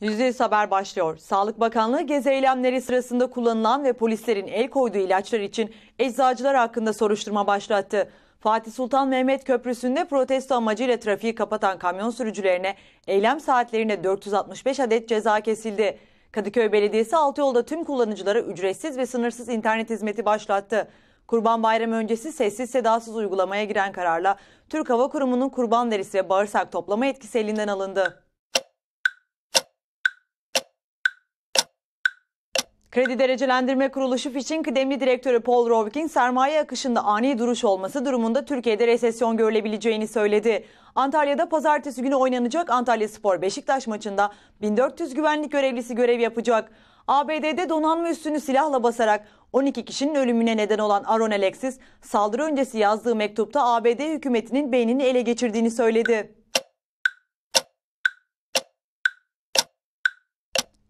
%100 haber başlıyor. Sağlık Bakanlığı gezi eylemleri sırasında kullanılan ve polislerin el koyduğu ilaçlar için eczacılar hakkında soruşturma başlattı. Fatih Sultan Mehmet Köprüsü'nde protesto amacıyla trafiği kapatan kamyon sürücülerine eylem saatlerine 465 adet ceza kesildi. Kadıköy Belediyesi Altıyol'da tüm kullanıcılara ücretsiz ve sınırsız internet hizmeti başlattı. Kurban Bayramı öncesi sessiz sedasız uygulamaya giren kararla Türk Hava Kurumu'nun kurban derisi ve bağırsak toplama etkisi elinden alındı. Kredi Derecelendirme Kuruluşu için kıdemli direktörü Paul Rovkin sermaye akışında ani duruş olması durumunda Türkiye'de resesyon görülebileceğini söyledi. Antalya'da pazartesi günü oynanacak Antalya Spor Beşiktaş maçında 1400 güvenlik görevlisi görev yapacak. ABD'de donanma üstünü silahla basarak 12 kişinin ölümüne neden olan Aaron Alexis saldırı öncesi yazdığı mektupta ABD hükümetinin beynini ele geçirdiğini söyledi.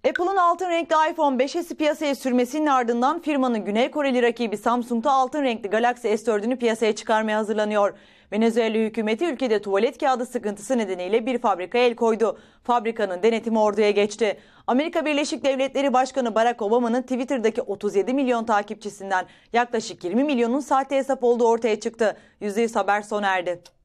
Apple'ın altın renkli iPhone 5'i piyasaya sürmesinin ardından firmanın Güney Koreli rakibi Samsung'da altın renkli Galaxy S4'ünü piyasaya çıkarmaya hazırlanıyor. Venezuela hükümeti ülkede tuvalet kağıdı sıkıntısı nedeniyle bir fabrikaya el koydu. Fabrikanın denetimi orduya geçti. Amerika Birleşik Devletleri Başkanı Barack Obama'nın Twitter'daki 37 milyon takipçisinden yaklaşık 20 milyonun sahte hesap olduğu ortaya çıktı. %100 haber sona erdi.